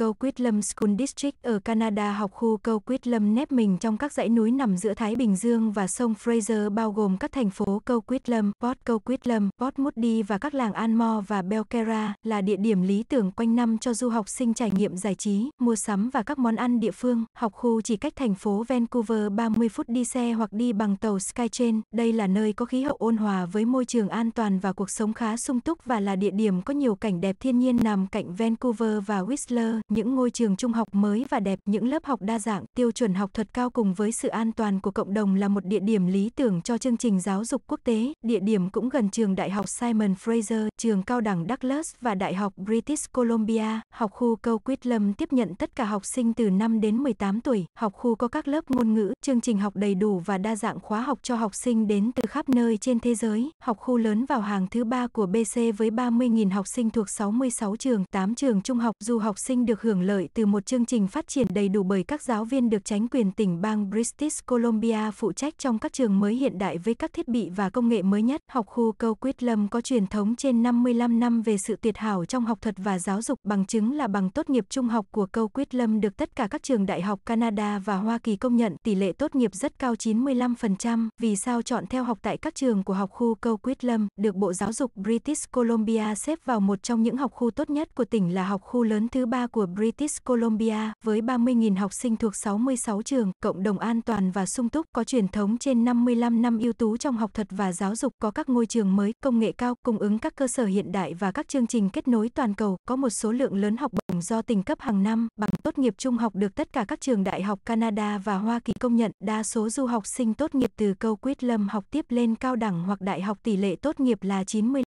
Coquitlam School District ở Canada học khu Coquitlam nép mình trong các dãy núi nằm giữa Thái Bình Dương và sông Fraser bao gồm các thành phố Coquitlam, Port Coquitlam, Port Moody và các làng Anmore và Belcarra là địa điểm lý tưởng quanh năm cho du học sinh trải nghiệm giải trí, mua sắm và các món ăn địa phương. Học khu chỉ cách thành phố Vancouver 30 phút đi xe hoặc đi bằng tàu SkyTrain. Đây là nơi có khí hậu ôn hòa với môi trường an toàn và cuộc sống khá sung túc và là địa điểm có nhiều cảnh đẹp thiên nhiên nằm cạnh Vancouver và Whistler những ngôi trường trung học mới và đẹp, những lớp học đa dạng, tiêu chuẩn học thuật cao cùng với sự an toàn của cộng đồng là một địa điểm lý tưởng cho chương trình giáo dục quốc tế. Địa điểm cũng gần trường Đại học Simon Fraser, trường cao đẳng Douglas và Đại học British Columbia. Học khu Câu Quýt Lâm tiếp nhận tất cả học sinh từ 5 đến 18 tuổi. Học khu có các lớp ngôn ngữ, chương trình học đầy đủ và đa dạng khóa học cho học sinh đến từ khắp nơi trên thế giới. Học khu lớn vào hàng thứ ba của BC với 30.000 học sinh thuộc 66 trường, 8 trường trung học. Dù học sinh được được hưởng lợi từ một chương trình phát triển đầy đủ bởi các giáo viên được tránh quyền tỉnh bang British Columbia phụ trách trong các trường mới hiện đại với các thiết bị và công nghệ mới nhất. Học khu Câu Quyết Lâm có truyền thống trên 55 năm về sự tuyệt hảo trong học thuật và giáo dục, bằng chứng là bằng tốt nghiệp trung học của Câu Quyết Lâm được tất cả các trường đại học Canada và Hoa Kỳ công nhận, tỷ lệ tốt nghiệp rất cao 95%. Vì sao chọn theo học tại các trường của học khu Câu Quyết Lâm, được Bộ Giáo dục British Columbia xếp vào một trong những học khu tốt nhất của tỉnh là học khu lớn thứ ba của của British Columbia, với 30.000 học sinh thuộc 66 trường, cộng đồng an toàn và sung túc, có truyền thống trên 55 năm ưu tú trong học thuật và giáo dục, có các ngôi trường mới, công nghệ cao, cung ứng các cơ sở hiện đại và các chương trình kết nối toàn cầu, có một số lượng lớn học bổng do tỉnh cấp hàng năm, bằng tốt nghiệp trung học được tất cả các trường đại học Canada và Hoa Kỳ công nhận, đa số du học sinh tốt nghiệp từ câu quyết lâm học tiếp lên cao đẳng hoặc đại học tỷ lệ tốt nghiệp là 90